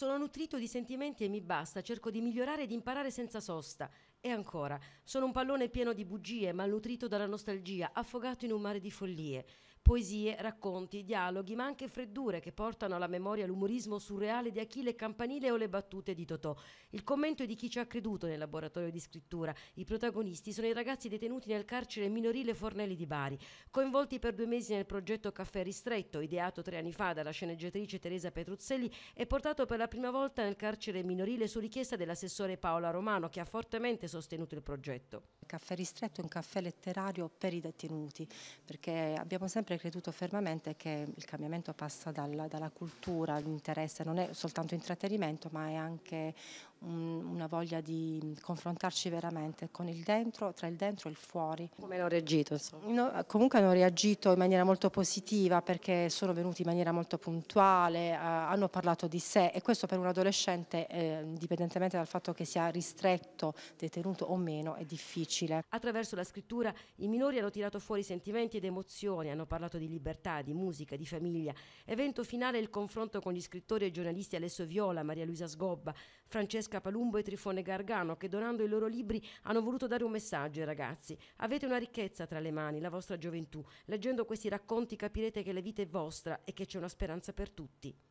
Sono nutrito di sentimenti e mi basta, cerco di migliorare e di imparare senza sosta. E ancora, sono un pallone pieno di bugie, malnutrito dalla nostalgia, affogato in un mare di follie. Poesie, racconti, dialoghi, ma anche freddure che portano alla memoria l'umorismo surreale di Achille Campanile o le battute di Totò. Il commento è di chi ci ha creduto nel laboratorio di scrittura. I protagonisti sono i ragazzi detenuti nel carcere minorile Fornelli di Bari, coinvolti per due mesi nel progetto Caffè Ristretto, ideato tre anni fa dalla sceneggiatrice Teresa Petruzzelli e portato per la prima volta nel carcere minorile su richiesta dell'assessore Paola Romano, che ha fortemente sostenuto il progetto. Caffè Ristretto un caffè letterario per i detenuti, perché abbiamo sempre creduto fermamente che il cambiamento passa dalla, dalla cultura l'interesse, non è soltanto intrattenimento ma è anche una voglia di confrontarci veramente con il dentro, tra il dentro e il fuori. Come hanno reagito? No, comunque hanno reagito in maniera molto positiva perché sono venuti in maniera molto puntuale, eh, hanno parlato di sé e questo per un adolescente, eh, indipendentemente dal fatto che sia ristretto, detenuto o meno, è difficile. Attraverso la scrittura i minori hanno tirato fuori sentimenti ed emozioni, hanno parlato di libertà, di musica, di famiglia. Evento finale il confronto con gli scrittori e giornalisti Alessio Viola, Maria Luisa Sgobba, Francesco Scapalumbo e Trifone Gargano che donando i loro libri hanno voluto dare un messaggio ai ragazzi. Avete una ricchezza tra le mani, la vostra gioventù. Leggendo questi racconti capirete che la vita è vostra e che c'è una speranza per tutti.